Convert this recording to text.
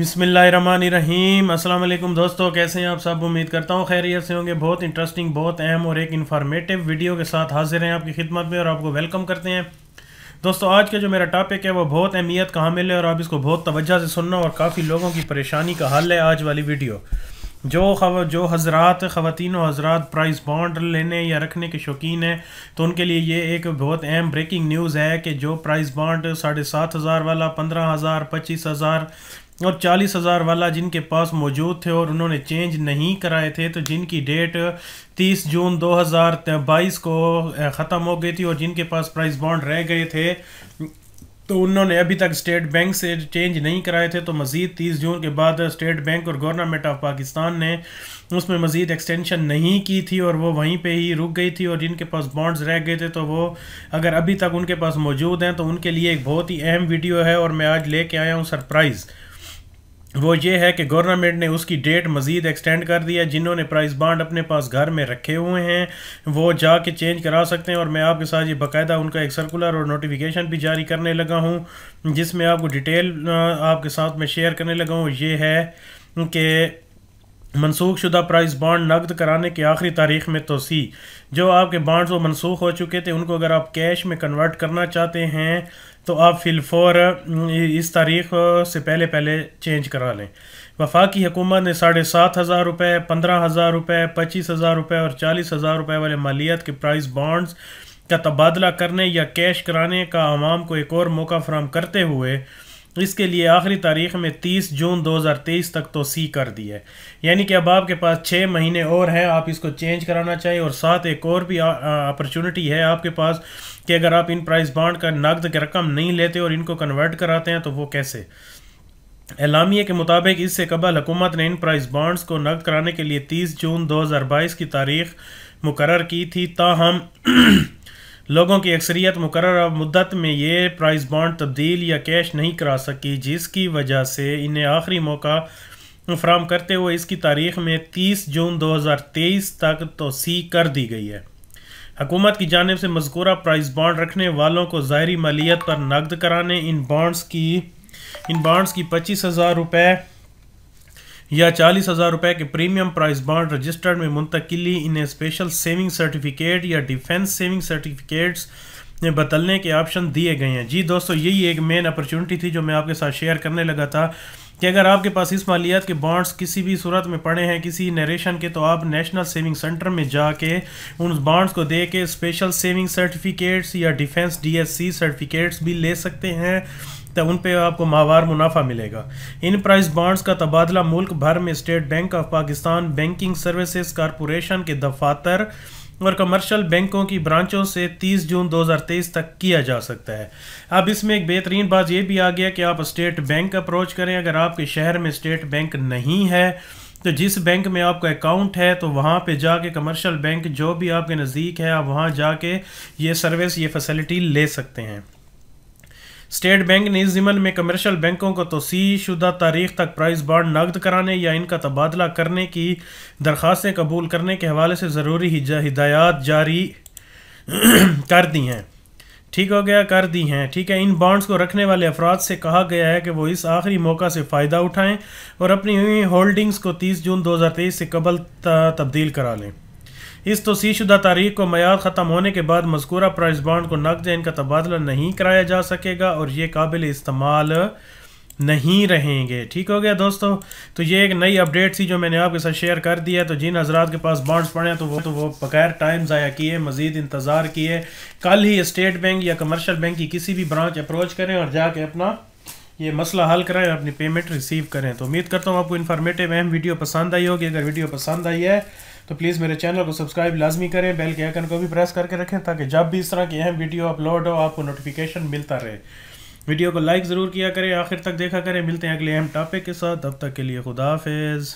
बिसमीम अल्लाम दोस्तों कैसे हैं आप सब उम्मीद करता हूँ खैरियत से होंगे बहुत इंटरेस्टिंग बहुत अहम और एक इन्फॉर्मेटिव वीडियो के साथ हाजिर हैं आपकी खिदमत में और आपको वेलकम करते हैं दोस्तों आज का जो मेरा टॉपिक है वो बहुत अहमियत का हामिल है और आप इसको बहुत तवज्जा से सुनना और काफ़ी लोगों की परेशानी का हल है आज वाली वीडियो जो खव जो हजरात ख़वान हजरात प्राइस बॉन्ड लेने या रखने के शौकीन हैं तो उनके लिए ये एक बहुत अहम ब्रेकिंग न्यूज़ है कि जो प्राइस बॉन्ड साढ़े सात हज़ार वाला पंद्रह हज़ार पच्चीस हज़ार और चालीस हज़ार वाला जिनके पास मौजूद थे और उन्होंने चेंज नहीं कराए थे तो जिनकी डेट तीस जून दो हज़ार बाईस को ख़त्म हो गई थी और जिनके पास प्राइस बॉन्ड रह गए थे तो उन्होंने अभी तक स्टेट बैंक से चेंज नहीं कराए थे तो मज़ीद तीस जून के बाद स्टेट बैंक और गवर्नमेंट ऑफ पाकिस्तान ने उसमें मज़ीद एक्सटेंशन नहीं की थी और वो वहीं पे ही रुक गई थी और जिनके पास बॉन्ड्स रह गए थे तो वो अगर अभी तक उनके पास मौजूद हैं तो उनके लिए एक बहुत ही अहम वीडियो है और मैं आज ले आया हूँ सरप्राइज़ वो ये है कि गवर्नमेंट ने उसकी डेट मज़ीद एक्सटेंड कर दिया जिन्होंने प्राइस बांड अपने पास घर में रखे हुए हैं वो जाके चेंज करा सकते हैं और मैं आपके साथ ये बाकायदा उनका एक सर्कुलर और नोटिफिकेशन भी जारी करने लगा हूँ जिसमें आपको डिटेल आपके साथ मैं शेयर करने लगा हूँ ये है कि मनसूख शुदा प्राइस बॉन्ड नकद कराने की आखिरी तारीख में तो सी जो आपके बॉन्ड्स वो मनसूख हो चुके थे उनको अगर आप कैश में कन्वर्ट करना चाहते हैं तो आप फिलफोर इस तारीख से पहले पहले चेंज करा लें वफाकी हुकूमत ने साढ़े सात हज़ार रुपये पंद्रह हज़ार रुपये पच्चीस हज़ार रुपये और चालीस हज़ार रुपये वाले मालियात के प्राइस बॉन्ड्स का तबादला करने या कैश कराने का आवाम को एक और मौका फ्राहम करते हुए इसके लिए आखिरी तारीख में 30 जून 2023 तक तो सी कर दी है यानी कि अब आपके पास छः महीने और हैं आप इसको चेंज कराना चाहिए और साथ एक और भी अपॉर्चुनिटी है आपके पास कि अगर आप इन प्राइस बांड का नकद की रकम नहीं लेते और इनको कन्वर्ट कराते हैं तो वो कैसे एलामिया के मुताबिक इससे कबल हुकूमत ने इन प्राइस बॉन्ड्स को नकद कराने के लिए 30 जून 2022 की तारीख मुकर की थी ताहम लोगों की अक्सरियत मुकर मुद्दत में ये प्राइस बॉन्ड तब्दील या कैश नहीं करा सकी जिसकी वजह से इन्हें आखिरी मौका फ्राहम करते हुए इसकी तारीख में 30 जून 2023 तक तोसी कर दी गई है हकूमत की जानब से मजकूरा प्राइस बॉन्ड रखने वालों को ज़ाहरी मालियत पर नकद कराने इन बॉन्ड्स की इन बॉन्ड्स की पच्चीस हज़ार रुपये या चालीस हज़ार रुपये के प्रीमियम प्राइस बॉन्ड रजिस्टर्ड में मुंतकली इन्हें स्पेशल सेविंग सर्टिफिकेट या डिफेंस सेविंग सर्टिफिकेट्स ने बदलने के ऑप्शन दिए गए हैं जी दोस्तों यही एक मेन अपॉर्चुनिटी थी जो मैं आपके साथ शेयर करने लगा था कि अगर आपके पास इस मालियात के बॉन्ड्स किसी भी सूरत में पड़े हैं किसी नरेशन के तो आप नेशनल सेविंग सेंटर में जाके उन बॉन्ड्स को दे के स्पेशल सेविंग सर्टिफिकेट्स या डिफेंस डीएससी सर्टिफिकेट्स भी ले सकते हैं तो उन पर आपको माहवार मुनाफा मिलेगा इन प्राइस बॉन्ड्स का तबादला मुल्क भर में State Bank of Pakistan banking services corporation के दफातर और कमर्शियल बैंकों की ब्रांचों से 30 जून 2023 तक किया जा सकता है अब इसमें एक बेहतरीन बात यह भी आ गया कि आप स्टेट बैंक अप्रोच करें अगर आपके शहर में स्टेट बैंक नहीं है तो जिस बैंक में आपका अकाउंट है तो वहाँ पे जाके कमर्शियल बैंक जो भी आपके नज़दीक है आप वहाँ जाके ये सर्विस ये फैसिलिटी ले सकते हैं स्टेट बैंक ने इस जिमन में कमर्शियल बैंकों को तोसी शुदा तारीख तक प्राइस बॉन्ड नकद कराने या इनका तबादला करने की दरख्वास्तें कबूल करने के हवाले से ज़रूरी हिदायत जारी कर दी हैं ठीक हो गया कर दी हैं ठीक है इन बॉन्ड्स को रखने वाले अफराद से कहा गया है कि वो इस आखिरी मौका से फ़ायदा उठाएं और अपनी हुई होल्डिंग्स को 30 जून 2023 से कबल तब्दील करा लें इस तो शुदा तारीख को मैाद ख़त्म होने के बाद मजकूरा प्राइस बॉन्ड को नकद इनका तबादला नहीं कराया जा सकेगा और ये काबिल इस्तेमाल नहीं रहेंगे ठीक हो गया दोस्तों तो ये एक नई अपडेट थी जो मैंने आपके साथ शेयर कर दिया तो जिन हजरात के पास बॉन्ड्स पड़े हैं तो वो तो वो बगैर टाइम ज़ाया किए मज़ीद इंतज़ार किए कल ही स्टेट बैंक या कमर्शल बैंक की किसी भी ब्रांच अप्रोच करें और जाके अपना ये मसला हल कराएं और अपनी पेमेंट रिसीव करें तो उम्मीद करता हूँ आपको इन्फॉर्मेटिव अहम वीडियो पसंद आई होगी अगर वीडियो पसंद आई है तो प्लीज़ मेरे चैनल को सब्सक्राइब लाजमी करें बेल के आइकन को भी प्रेस करके रखें ताकि जब भी इस तरह की अहम वीडियो अपलोड हो आपको नोटिफिकेशन मिलता रहे वीडियो को लाइक ज़रूर किया करें आखिर तक देखा करें मिलते हैं अगले अहम टॉपिक के साथ तब तक के लिए खुदाफेज़